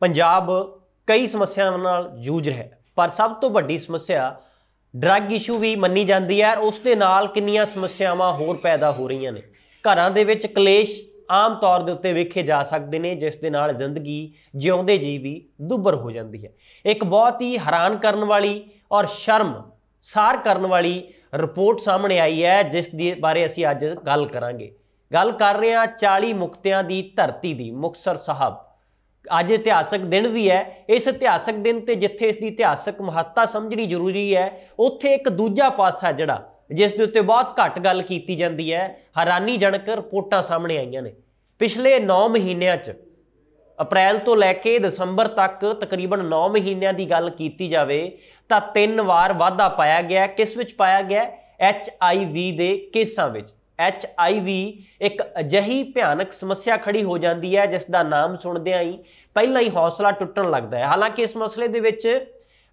ਪੰਜਾਬ ਕਈ ਸਮੱਸਿਆਵਾਂ ਨਾਲ ਜੂਝ ਰਿਹਾ ਪਰ ਸਭ ਤੋਂ ਵੱਡੀ ਸਮੱਸਿਆ ਡਰੱਗ ਇਸ਼ੂ ਵੀ ਮੰਨੀ ਜਾਂਦੀ ਹੈ ਉਸ ਦੇ ਨਾਲ ਕਿੰਨੀਆਂ ਸਮੱਸਿਆਵਾਂ ਹੋਰ ਪੈਦਾ ਹੋ ਰਹੀਆਂ ਨੇ ਘਰਾਂ ਦੇ ਵਿੱਚ ਕਲੇਸ਼ ਆਮ ਤੌਰ ਦੇ ਉੱਤੇ ਵੇਖੇ ਜਾ ਸਕਦੇ ਨੇ ਜਿਸ ਦੇ ਨਾਲ ਜ਼ਿੰਦਗੀ ਜਿਉਂਦੇ ਜੀ ਵੀ ਦੁੱਬਰ ਹੋ ਜਾਂਦੀ ਹੈ ਇੱਕ ਬਹੁਤ ਹੀ ਹੈਰਾਨ ਕਰਨ ਵਾਲੀ ਔਰ ਸ਼ਰਮ ਸਾਰ ਕਰਨ ਵਾਲੀ ਰਿਪੋਰਟ ਸਾਹਮਣੇ ਆਈ ਹੈ ਜਿਸ ਦੇ ਬਾਰੇ ਅਸੀਂ ਅੱਜ ਗੱਲ ਕਰਾਂਗੇ ਗੱਲ ਕਰ ਰਹੇ ਹਾਂ 40 ਮੁਕਤਿਆਂ ਦੀ ਧਰਤੀ ਦੀ ਮੁਕਸਰ ਸਾਹਿਬ ਅੱਜ ਇਤਿਹਾਸਕ ਦਿਨ ਵੀ ਹੈ ਇਸ ਇਤਿਹਾਸਕ ਦਿਨ ਤੇ ਜਿੱਥੇ ਇਸ ਦੀ ਇਤਿਹਾਸਕ ਮਹੱਤਤਾ ਸਮਝਣੀ ਜ਼ਰੂਰੀ ਹੈ ਉੱਥੇ ਇੱਕ ਦੂਜਾ ਪਾਸਾ ਜਿਹੜਾ ਜਿਸ ਦੇ ਉੱਤੇ ਬਹੁਤ ਘੱਟ ਗੱਲ ਕੀਤੀ ਜਾਂਦੀ ਹੈ ਹੈਰਾਨੀਜਨਕ ਰਿਪੋਰਟਾਂ ਸਾਹਮਣੇ ਆਈਆਂ ਨੇ ਪਿਛਲੇ 9 ਮਹੀਨਿਆਂ 'ਚ ਅਪ੍ਰੈਲ ਤੋਂ ਲੈ ਕੇ ਦਸੰਬਰ ਤੱਕ ਤਕਰੀਬਨ 9 ਮਹੀਨਿਆਂ ਦੀ ਗੱਲ ਕੀਤੀ ਜਾਵੇ ਤਾਂ ਤਿੰਨ ਵਾਰ ਵਾਧਾ ਪਾਇਆ ਗਿਆ ਕਿਸ ਵਿੱਚ ਪਾਇਆ ਗਿਆ ਐਚ ਆਈ ਵੀ ਦੇ ਕੇਸਾਂ ਵਿੱਚ ਐਚ ਆਈ ਵੀ ਇੱਕ ਅਜਿਹੀ ਭਿਆਨਕ ਸਮੱਸਿਆ ਖੜੀ ਹੋ ਜਾਂਦੀ ਹੈ ਜਿਸ ਦਾ ਨਾਮ ਸੁਣਦਿਆਂ ਹੀ ਪਹਿਲਾਂ ਹੀ ਹੌਸਲਾ ਟੁੱਟਣ ਲੱਗਦਾ ਹੈ ਹਾਲਾਂਕਿ ਇਸ ਮਸਲੇ ਦੇ ਵਿੱਚ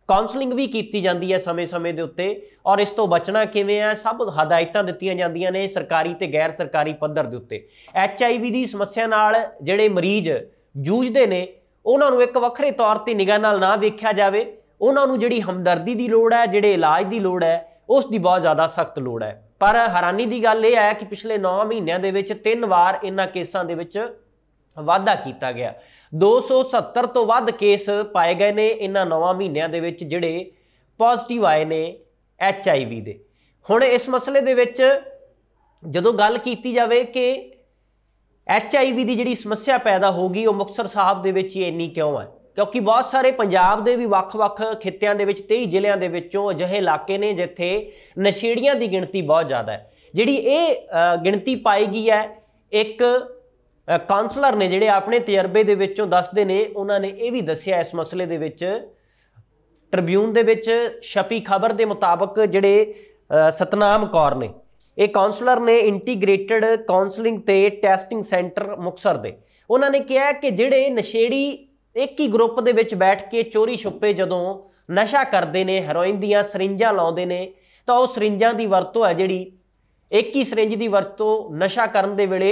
ਕਾਉਂਸਲਿੰਗ ਵੀ ਕੀਤੀ ਜਾਂਦੀ ਹੈ ਸਮੇਂ-ਸਮੇਂ ਦੇ ਉੱਤੇ ਔਰ ਇਸ ਤੋਂ ਬਚਣਾ ਕਿਵੇਂ ਹੈ ਸਭ ਹਦਾਇਤਾਂ ਦਿੱਤੀਆਂ ਜਾਂਦੀਆਂ ਨੇ ਸਰਕਾਰੀ ਤੇ ਗੈਰ ਸਰਕਾਰੀ ਪੱਧਰ ਦੇ ਉੱਤੇ ਐਚ ਆਈ ਵੀ ਦੀ ਸਮੱਸਿਆ ਨਾਲ ਜਿਹੜੇ ਮਰੀਜ਼ ਜੂਝਦੇ ਨੇ ਉਹਨਾਂ ਨੂੰ ਇੱਕ ਵੱਖਰੇ ਤੌਰ ਤੇ ਨਿਗਾਹ ਨਾਲ ਨਾ ਵੇਖਿਆ ਜਾਵੇ ਉਹਨਾਂ ਨੂੰ ਜਿਹੜੀ ਹਮਦਰਦੀ ਦੀ ਲੋੜ ਹੈ ਜਿਹੜੇ ਇਲਾਜ ਦੀ ਲੋੜ ਹੈ ਉਸ ਦੀ ਬਹੁਤ ਜ਼ਿਆਦਾ ਸਖਤ ਲੋੜ ਹੈ ਪਰ ਹੈਰਾਨੀ ਦੀ ਗੱਲ ਇਹ ਹੈ ਕਿ ਪਿਛਲੇ 9 ਮਹੀਨਿਆਂ ਦੇ ਵਿੱਚ ਤਿੰਨ ਵਾਰ ਇਨ੍ਹਾਂ ਕੇਸਾਂ ਦੇ ਵਿੱਚ ਵਾਧਾ ਕੀਤਾ ਗਿਆ 270 ਤੋਂ ਵੱਧ ਕੇਸ ਪਾਏ ਗਏ ਨੇ ਇਨ੍ਹਾਂ 9 ਮਹੀਨਿਆਂ ਦੇ ਵਿੱਚ ਜਿਹੜੇ ਪੋਜ਼ਿਟਿਵ ਆਏ ਨੇ ਐਚ ਆਈ ਵੀ ਦੇ ਹੁਣ ਇਸ ਮਸਲੇ ਦੇ ਵਿੱਚ ਜਦੋਂ ਗੱਲ ਕੀਤੀ ਜਾਵੇ ਕਿ ਐਚ ਆਈ ਵੀ ਦੀ ਜਿਹੜੀ ਸਮੱਸਿਆ ਪੈਦਾ ਹੋ ਗਈ ਉਹ ਮੁਕਸਰ ਸਾਹਿਬ ਦੇ ਵਿੱਚ ਹੀ ਇੰਨੀ ਕਿਉਂ ਹੈ ਕਿਉਂਕਿ ਬਹੁਤ ਸਾਰੇ ਪੰਜਾਬ ਦੇ ਵੀ ਵੱਖ-ਵੱਖ ਖੇਤਿਆਂ ਦੇ ਵਿੱਚ 23 ਜ਼ਿਲ੍ਹਿਆਂ ਦੇ ਵਿੱਚੋਂ ਅਜਿਹੇ ਇਲਾਕੇ ਨੇ ਜਿੱਥੇ ਨਸ਼ੇੜੀਆਂ ਦੀ ਗਿਣਤੀ ਬਹੁਤ ਜ਼ਿਆਦਾ ਹੈ ਜਿਹੜੀ ਇਹ ਗਿਣਤੀ ਪਾਈ ਗਈ ਹੈ ਇੱਕ ਕਾਉਂਸਲਰ ਨੇ ਜਿਹੜੇ ਆਪਣੇ ਤਜਰਬੇ ਦੇ ਵਿੱਚੋਂ ਦੱਸਦੇ ਨੇ ਉਹਨਾਂ ਨੇ ਇਹ ਵੀ ਦੱਸਿਆ ਇਸ ਮਸਲੇ ਦੇ ਵਿੱਚ ਟ੍ਰਿਬਿਊਨ ਦੇ ਵਿੱਚ ਛਪੀ ਖਬਰ ਦੇ ਮੁਤਾਬਕ ਜਿਹੜੇ ਸਤਨਾਮ ਕੌਰ ਨੇ ਇਹ ਕਾਉਂਸਲਰ ਨੇ ਇੰਟੀਗ੍ਰੇਟਿਡ ਕਾਉਂਸਲਿੰਗ ਤੇ ਟੈਸਟਿੰਗ ਸੈਂਟਰ ਮੁਕਸਰ ਦੇ ਉਹਨਾਂ ਨੇ ਕਿਹਾ ਕਿ ਜਿਹੜੇ ਨਸ਼ੇੜੀ ਇੱਕ ਹੀ ਗਰੁੱਪ ਦੇ ਵਿੱਚ ਬੈਠ ਕੇ ਚੋਰੀ ਛੁੱਪੇ ਜਦੋਂ ਨਸ਼ਾ ਕਰਦੇ ਨੇ ਹੈਰੋਇਨ ਦੀਆਂ ਸਰਿੰਜਾਂ ਲਾਉਂਦੇ ਨੇ ਤਾਂ ਉਹ ਸਰਿੰਜਾਂ ਦੀ ਵਰਤੋਂ ਹੈ ਜਿਹੜੀ ਇੱਕ ਹੀ ਸਰਿੰਜ ਦੀ ਵਰਤੋਂ ਨਸ਼ਾ ਕਰਨ ਦੇ ਵੇਲੇ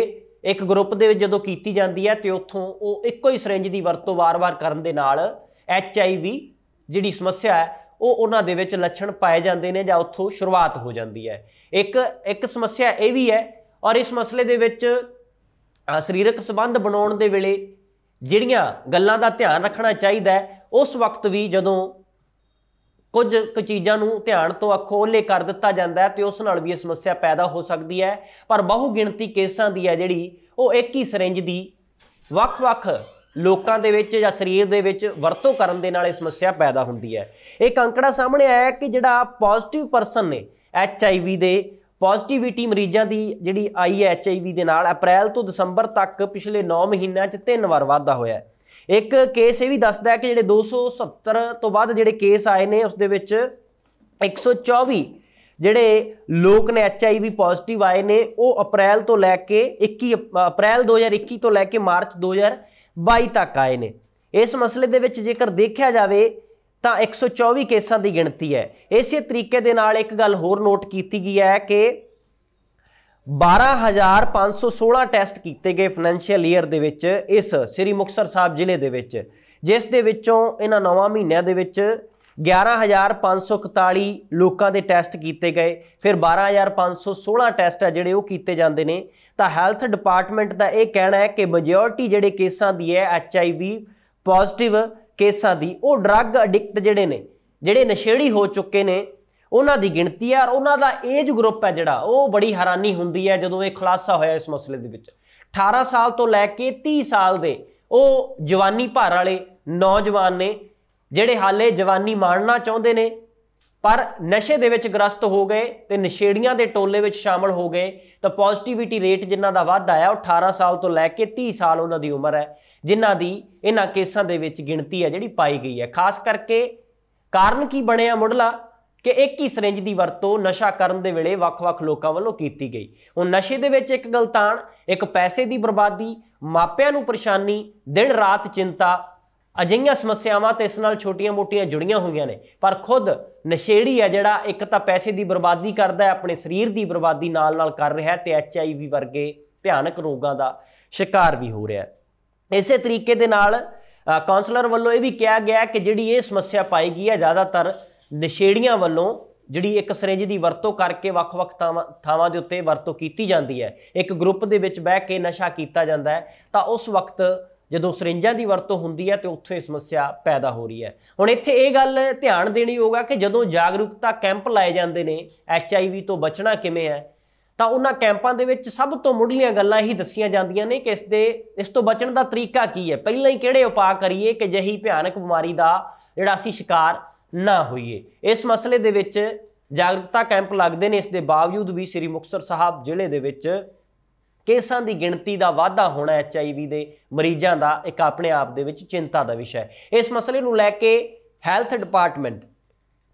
ਇੱਕ ਗਰੁੱਪ ਦੇ ਵਿੱਚ ਜਦੋਂ ਕੀਤੀ ਜਾਂਦੀ ਹੈ ਤੇ ਉੱਥੋਂ ਉਹ ਇੱਕੋ ਹੀ ਸਰਿੰਜ ਦੀ ਵਰਤੋਂ ਵਾਰ-ਵਾਰ ਕਰਨ ਦੇ ਨਾਲ ਐਚ ਆਈ ਵੀ ਜਿਹੜੀ ਸਮੱਸਿਆ ਹੈ ਉਹ ਉਹਨਾਂ ਦੇ ਵਿੱਚ ਲੱਛਣ ਪਾਏ ਜਾਂਦੇ ਨੇ ਜਾਂ ਉੱਥੋਂ ਸ਼ੁਰੂਆਤ ਹੋ ਜਾਂਦੀ ਹੈ ਇੱਕ ਇੱਕ ਸਮੱਸਿਆ ਇਹ ਵੀ ਹੈ ਔਰ ਇਸ ਮਸਲੇ ਦੇ ਵਿੱਚ ਸਰੀਰਕ ਸੰਬੰਧ ਬਣਾਉਣ ਦੇ ਵੇਲੇ ਜਿਹੜੀਆਂ ਗੱਲਾਂ ਦਾ ਧਿਆਨ ਰੱਖਣਾ ਚਾਹੀਦਾ ਹੈ ਉਸ ਵਕਤ ਵੀ ਜਦੋਂ ਕੁਝ ਕੁ ਚੀਜ਼ਾਂ ਨੂੰ ਧਿਆਨ ਤੋਂ ਅਖੋਲੇ ਕਰ ਦਿੱਤਾ ਜਾਂਦਾ ਹੈ ਤੇ ਉਸ ਨਾਲ ਵੀ ਇਹ ਸਮੱਸਿਆ ਪੈਦਾ ਹੋ ਸਕਦੀ ਹੈ ਪਰ ਬਹੁ ਗਿਣਤੀ ਕੇਸਾਂ ਦੀ ਹੈ ਜਿਹੜੀ ਉਹ ਇੱਕ ਹੀ ਸਿਰਿੰਜ ਦੀ ਵੱਖ-ਵੱਖ ਲੋਕਾਂ ਦੇ ਵਿੱਚ ਜਾਂ ਸਰੀਰ ਦੇ ਵਿੱਚ ਵਰਤੋਂ ਕਰਨ ਦੇ ਨਾਲ ਇਹ ਸਮੱਸਿਆ ਪੈਦਾ ਹੁੰਦੀ ਹੈ ਇਹ ਅੰਕੜਾ ਸਾਹਮਣੇ ਆਇਆ ਕਿ ਜਿਹੜਾ ਪੋਜ਼ਿਟਿਵ ਪਰਸਨ ਨੇ ਐਚ ਆਈ ਵੀ ਦੇ ਪੋਜ਼ਿਟਿਵਿਟੀ ਮਰੀਜ਼ਾਂ ਦੀ ਜਿਹੜੀ ਆਈ ਐਚਆਈਵੀ ਦੇ ਨਾਲ ਅਪ੍ਰੈਲ ਤੋਂ ਦਸੰਬਰ ਤੱਕ ਪਿਛਲੇ 9 ਮਹੀਨਿਆਂ 'ਚ ਤਿੰਨ ਵਾਰ ਵਾਧਾ ਹੋਇਆ ਹੈ ਇੱਕ ਕੇਸ ਇਹ ਵੀ ਦੱਸਦਾ ਹੈ ਕਿ ਜਿਹੜੇ 270 ਤੋਂ ਵੱਧ ਜਿਹੜੇ ਕੇਸ ਆਏ ਨੇ ਉਸ ਦੇ ਵਿੱਚ 124 ਜਿਹੜੇ ਲੋਕ ਨੇ ਐਚਆਈਵੀ ਪੋਜ਼ਿਟਿਵ ਆਏ ਨੇ ਉਹ ਅਪ੍ਰੈਲ ਤੋਂ ਲੈ ਕੇ 21 ਅਪ੍ਰੈਲ 2021 ਤੋਂ ਲੈ ਕੇ ਮਾਰਚ 2022 ਤੱਕ ਆਏ ਨੇ ਇਸ ਮਸਲੇ ਦੇ ਵਿੱਚ ਜੇਕਰ ਦੇਖਿਆ ਜਾਵੇ ਤਾਂ 124 ਕੇਸਾਂ ਦੀ ਗਿਣਤੀ ਹੈ ਇਸੇ ਤਰੀਕੇ ਦੇ ਨਾਲ ਇੱਕ ਗੱਲ ਹੋਰ ਨੋਟ ਕੀਤੀ ਗਈ ਹੈ ਕਿ 12516 ਟੈਸਟ ਕੀਤੇ ਗਏ ਫਾਈਨੈਂਸ਼ੀਅਲ ਈਅਰ ਦੇ ਵਿੱਚ ਇਸ ਸ੍ਰੀ ਮੁਕਤਸਰ ਸਾਹਿਬ ਜ਼ਿਲ੍ਹੇ ਦੇ ਵਿੱਚ ਜਿਸ ਦੇ ਵਿੱਚੋਂ ਇਹਨਾਂ ਨਵਾਂ ਮਹੀਨਿਆਂ ਦੇ ਵਿੱਚ 11541 ਲੋਕਾਂ ਦੇ ਟੈਸਟ ਕੀਤੇ ਗਏ ਫਿਰ 12516 ਟੈਸਟ ਹੈ ਜਿਹੜੇ ਉਹ ਕੀਤੇ ਜਾਂਦੇ ਨੇ ਤਾਂ ਹੈਲਥ ਡਿਪਾਰਟਮੈਂਟ ਦਾ ਇਹ ਕਹਿਣਾ ਹੈ ਕਿ ਮੈਜੋਰਟੀ ਜਿਹੜੇ ਕੇਸਾਂ ਦੀ ਹੈ ਐਚਆਈਵੀ ਪੋਜ਼ਿਟਿਵ ਕੇਸਾਂ ਦੀ ਉਹ ਡਰੱਗ ਐਡਿਕਟ ਜਿਹੜੇ ਨੇ ਜਿਹੜੇ ਨਸ਼ੇੜੀ ਹੋ ਚੁੱਕੇ ਨੇ ਉਹਨਾਂ ਦੀ ਗਿਣਤੀ ਹੈ ਔਰ ਉਹਨਾਂ ਦਾ ਏਜ ਗਰੁੱਪ ਹੈ ਜਿਹੜਾ ਉਹ ਬੜੀ ਹੈਰਾਨੀ ਹੁੰਦੀ ਹੈ ਜਦੋਂ ਇਹ ਖੁਲਾਸਾ ਹੋਇਆ ਇਸ ਮਸਲੇ ਦੇ ਵਿੱਚ 18 ਸਾਲ ਤੋਂ ਲੈ ਕੇ 30 ਸਾਲ ਦੇ ਉਹ ਜਵਾਨੀ ਭਰ ਵਾਲੇ ਨੌਜਵਾਨ ਨੇ ਜਿਹੜੇ ਹਾਲੇ ਜਵਾਨੀ ਮਾਣਨਾ ਚਾਹੁੰਦੇ ਨੇ ਪਰ ਨਸ਼ੇ ਦੇ ਵਿੱਚ ਗ੍ਰਸਤ ਹੋ ਗਏ ਤੇ ਨਸ਼ੇੜੀਆਂ ਦੇ ਟੋਲੇ ਵਿੱਚ ਸ਼ਾਮਲ ਹੋ ਗਏ ਤਾਂ ਪੋਜ਼ਿਟਿਵਿਟੀ ਰੇਟ ਜਿਨ੍ਹਾਂ ਦਾ ਵਾਧਾ ਆ ਉਹ 18 ਸਾਲ ਤੋਂ ਲੈ ਕੇ 30 ਸਾਲ ਉਹਨਾਂ ਦੀ ਉਮਰ ਹੈ ਜਿਨ੍ਹਾਂ ਦੀ ਇਹਨਾਂ ਕੇਸਾਂ ਦੇ ਵਿੱਚ ਗਿਣਤੀ ਹੈ ਜਿਹੜੀ ਪਾਈ ਗਈ ਹੈ ਖਾਸ ਕਰਕੇ ਕਾਰਨ ਕੀ ਬਣਿਆ ਮੁੱਢਲਾ ਕਿ ਇੱਕ ਹੀ ਸਿਰਿੰਜ ਦੀ ਵਰਤੋਂ ਨਸ਼ਾ ਕਰਨ ਦੇ ਵੇਲੇ ਵੱਖ-ਵੱਖ ਲੋਕਾਂ ਵੱਲੋਂ ਕੀਤੀ ਗਈ ਉਹ ਨਸ਼ੇ ਦੇ ਵਿੱਚ ਇੱਕ ਗਲਤਾਨ ਇੱਕ ਪੈਸੇ ਦੀ ਬਰਬਾਦੀ ਮਾਪਿਆਂ ਨੂੰ ਪਰੇਸ਼ਾਨੀ ਦਿਨ ਰਾਤ ਚਿੰਤਾ ਅਜਿਹੀਆਂ ਸਮੱਸਿਆਵਾਂ ਤੇ ਇਸ ਨਾਲ ਛੋਟੀਆਂ-ਮੋਟੀਆਂ ਜੁੜੀਆਂ ਹੋਈਆਂ ਨੇ ਪਰ ਖੁਦ ਨਸ਼ੇੜੀ ਆ ਜਿਹੜਾ ਇੱਕ ਤਾਂ ਪੈਸੇ ਦੀ ਬਰਬਾਦੀ ਕਰਦਾ ਹੈ ਆਪਣੇ ਸਰੀਰ ਦੀ ਬਰਬਾਦੀ ਨਾਲ-ਨਾਲ ਕਰ ਰਿਹਾ ਤੇ ਐਚਆਈਵੀ ਵਰਗੇ ਭਿਆਨਕ ਰੋਗਾਂ ਦਾ ਸ਼ਿਕਾਰ ਵੀ ਹੋ ਰਿਹਾ ਹੈ ਇਸੇ ਤਰੀਕੇ ਦੇ ਨਾਲ ਕਾਉਂਸਲਰ ਵੱਲੋਂ ਇਹ ਵੀ ਕਿਹਾ ਗਿਆ ਕਿ ਜਿਹੜੀ ਇਹ ਸਮੱਸਿਆ ਪਾਈ ਗਈ ਹੈ ਜ਼ਿਆਦਾਤਰ ਨਸ਼ੇੜੀਆਂ ਵੱਲੋਂ ਜਿਹੜੀ ਇੱਕ ਸਿਰਿੰਜ ਦੀ ਵਰਤੋਂ ਕਰਕੇ ਵੱਖ-ਵੱਖ ਥਾਵਾਂ ਦੇ ਉੱਤੇ ਵਰਤੋਂ ਕੀਤੀ ਜਾਂਦੀ ਹੈ ਇੱਕ ਗਰੁੱਪ ਦੇ ਵਿੱਚ ਬਹਿ ਕੇ ਨਸ਼ਾ ਕੀਤਾ ਜਾਂਦਾ ਹੈ ਤਾਂ ਉਸ ਵਕਤ ਜਦੋਂ ਸਰਿੰਜਾਂ ਦੀ ਵਰਤੋਂ ਹੁੰਦੀ ਹੈ ਤੇ ਉੱਥੇ ਸਮੱਸਿਆ ਪੈਦਾ ਹੋ ਰਹੀ ਹੈ ਹੁਣ ਇੱਥੇ ਇਹ ਗੱਲ ਧਿਆਨ ਦੇਣੀ ਹੋਗਾ ਕਿ ਜਦੋਂ ਜਾਗਰੂਕਤਾ ਕੈਂਪ ਲਾਏ ਜਾਂਦੇ ਨੇ ਐਚਆਈਵੀ ਤੋਂ ਬਚਣਾ ਕਿਵੇਂ ਹੈ ਤਾਂ ਉਹਨਾਂ ਕੈਂਪਾਂ ਦੇ ਵਿੱਚ ਸਭ ਤੋਂ ਮੁੱਢਲੀਆਂ ਗੱਲਾਂ ਹੀ ਦੱਸੀਆਂ ਜਾਂਦੀਆਂ ਨੇ ਕਿ ਇਸ ਦੇ ਇਸ ਤੋਂ ਬਚਣ ਦਾ ਤਰੀਕਾ ਕੀ ਹੈ ਪਹਿਲਾਂ ਹੀ ਕਿਹੜੇ ਉਪਾਅ ਕਰੀਏ ਕਿ ਜਹੀ ਭਿਆਨਕ ਬਿਮਾਰੀ ਦਾ ਜਿਹੜਾ ਅਸੀਂ ਸ਼ਿਕਾਰ ਨਾ ਹੋਈਏ ਇਸ ਮਸਲੇ ਦੇ ਵਿੱਚ ਜਾਗਰੂਕਤਾ ਕੈਂਪ ਲੱਗਦੇ ਨੇ ਇਸ ਦੇ ਬਾਵਜੂਦ ਵੀ ਸ੍ਰੀ ਮੁਕਤਸਰ ਸਾਹਿਬ ਜ਼ਿਲ੍ਹੇ ਦੇ ਵਿੱਚ ਕੇਸਾਂ ਦੀ ਗਿਣਤੀ ਦਾ ਵਾਧਾ ਹੋਣਾ ਐਚ ਆਈ ਵੀ ਦੇ ਮਰੀਜ਼ਾਂ ਦਾ ਇੱਕ ਆਪਣੇ ਆਪ ਦੇ ਵਿੱਚ ਚਿੰਤਾ ਦਾ ਵਿਸ਼ਾ ਹੈ ਇਸ ਮਸਲੇ ਨੂੰ ਲੈ ਕੇ ਹੈਲਥ ਡਿਪਾਰਟਮੈਂਟ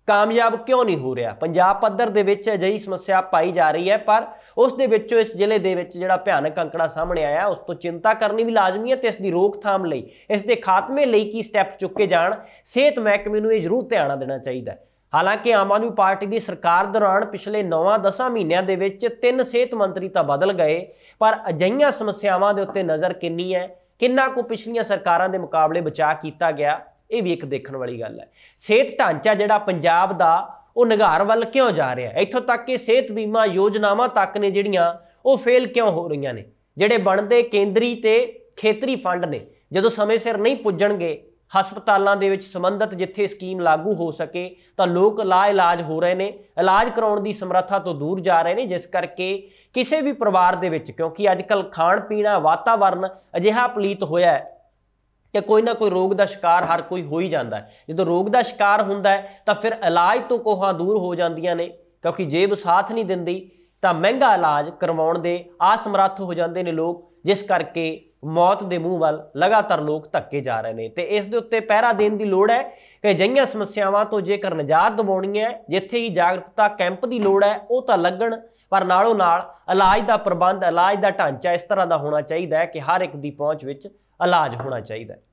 ਕਾਮਯਾਬ ਕਿਉਂ ਨਹੀਂ ਹੋ ਰਿਹਾ ਪੰਜਾਬ ਪੱਧਰ ਦੇ ਵਿੱਚ ਅਜਿਹੀ ਸਮੱਸਿਆ ਪਾਈ ਜਾ ਰਹੀ ਹੈ ਪਰ ਉਸ ਦੇ ਵਿੱਚੋਂ ਇਸ ਜ਼ਿਲ੍ਹੇ ਦੇ ਵਿੱਚ ਜਿਹੜਾ ਭਿਆਨਕ ਅੰਕੜਾ ਸਾਹਮਣੇ ਆਇਆ ਉਸ ਤੋਂ ਚਿੰਤਾ ਕਰਨੀ ਵੀ ਲਾਜ਼ਮੀ ਹੈ ਤੇ ਇਸ ਦੀ ਰੋਕਥਾਮ ਲਈ ਇਸ ਦੇ ਖਾਤਮੇ ਲਈ ਕੀ ਸਟੈਪ ਚੁੱਕੇ ਜਾਣ ਸਿਹਤ ਮਹਿਕਮੇ ਨੂੰ ਇਹ ਜ਼ਰੂਰ ਧਿਆਨ ਦੇਣਾ ਚਾਹੀਦਾ ਹੈ ਹਾਲਾਂਕਿ ਆਮ ਆਦਮੀ ਪਾਰਟੀ ਦੀ ਸਰਕਾਰ ਦੌਰਾਨ ਪਿਛਲੇ 9-10 ਮਹੀਨਿਆਂ ਦੇ ਵਿੱਚ ਤਿੰਨ ਸਿਹਤ ਮੰਤਰੀ ਤਾਂ ਬਦਲ ਗਏ ਪਰ ਅਜਈਆਂ ਸਮੱਸਿਆਵਾਂ ਦੇ ਉੱਤੇ ਨਜ਼ਰ ਕਿੰਨੀ ਹੈ ਕਿੰਨਾ ਕੁ ਪਿਛਲੀਆਂ ਸਰਕਾਰਾਂ ਦੇ ਮੁਕਾਬਲੇ ਬਚਾਅ ਕੀਤਾ ਗਿਆ ਇਹ ਵੀ ਇੱਕ ਦੇਖਣ ਵਾਲੀ ਗੱਲ ਹੈ ਸਿਹਤ ਢਾਂਚਾ ਜਿਹੜਾ ਪੰਜਾਬ ਦਾ ਉਹ ਨਿਗਾਰ ਵੱਲ ਕਿਉਂ ਜਾ ਰਿਹਾ ਹੈ ਇੱਥੋਂ ਤੱਕ ਕਿ ਸਿਹਤ ਬੀਮਾ ਯੋਜਨਾਵਾਂ ਤੱਕ ਨੇ ਜਿਹੜੀਆਂ ਉਹ ਫੇਲ ਕਿਉਂ ਹੋ ਰਹੀਆਂ ਨੇ ਜਿਹੜੇ ਬਣਦੇ ਕੇਂਦਰੀ ਤੇ ਖੇਤਰੀ ਫੰਡ ਨੇ ਜਦੋਂ ਸਮੇਂ ਸਿਰ ਨਹੀਂ ਪੁੱਜਣਗੇ ਹਸਪਤਾਲਾਂ ਦੇ ਵਿੱਚ ਸੰਬੰਧਿਤ ਜਿੱਥੇ ਸਕੀਮ ਲਾਗੂ ਹੋ ਸਕੇ ਤਾਂ ਲੋਕ ਲਾ ਇਲਾਜ ਹੋ ਰਹੇ ਨੇ ਇਲਾਜ ਕਰਾਉਣ ਦੀ ਸਮਰੱਥਾ ਤੋਂ ਦੂਰ ਜਾ ਰਹੇ ਨੇ ਜਿਸ ਕਰਕੇ ਕਿਸੇ ਵੀ ਪਰਿਵਾਰ ਦੇ ਵਿੱਚ ਕਿਉਂਕਿ ਅੱਜਕੱਲ ਖਾਣ ਪੀਣਾ ਵਾਤਾਵਰਨ ਅਜਿਹਾ ਪਲੀਤ ਹੋਇਆ ਹੈ ਕਿ ਕੋਈ ਨਾ ਕੋਈ ਰੋਗ ਦਾ ਸ਼ਿਕਾਰ ਹਰ ਕੋਈ ਹੋ ਹੀ ਜਾਂਦਾ ਹੈ ਜਦੋਂ ਰੋਗ ਦਾ ਸ਼ਿਕਾਰ ਹੁੰਦਾ ਹੈ ਤਾਂ ਫਿਰ ਇਲਾਜ ਤੋਂ ਕੋਹਾਂ ਦੂਰ ਹੋ ਜਾਂਦੀਆਂ ਨੇ ਕਿਉਂਕਿ ਜੇਬ ਸਾਥ ਨਹੀਂ ਦਿੰਦੀ ਤਾਂ ਮਹਿੰਗਾ ਇਲਾਜ ਕਰਵਾਉਣ ਦੇ ਆਸਮਰੱਥ ਹੋ ਜਾਂਦੇ ਨੇ ਲੋਕ ਜਿਸ ਕਰਕੇ ਮੌਤ ਦੇ ਮੂੰਹ ਵੱਲ ਲਗਾਤਾਰ ਲੋਕ ਧੱਕੇ ਜਾ ਰਹੇ ਨੇ ਤੇ ਇਸ ਦੇ ਉੱਤੇ ਪਹਿਰਾ ਦੇਣ ਦੀ ਲੋੜ ਹੈ ਕਿ ਜਈਆਂ ਸਮੱਸਿਆਵਾਂ ਤੋਂ ਜੇਕਰ ਨਜਾਤ ਦਿਵਾਉਣੀ ਹੈ ਜਿੱਥੇ ਹੀ ਜਾਗਰੂਕਤਾ ਕੈਂਪ ਦੀ ਲੋੜ ਹੈ ਉਹ ਤਾਂ ਲੱਗਣ ਪਰ ਨਾਲੋਂ ਨਾਲ ਇਲਾਜ ਦਾ ਪ੍ਰਬੰਧ ਇਲਾਜ ਦਾ ਢਾਂਚਾ ਇਸ ਤਰ੍ਹਾਂ ਦਾ ਹੋਣਾ ਚਾਹੀਦਾ ਹੈ ਕਿ ਹਰ ਇੱਕ ਦੀ ਪਹੁੰਚ ਵਿੱਚ ਇਲਾਜ ਹੋਣਾ ਚਾਹੀਦਾ ਹੈ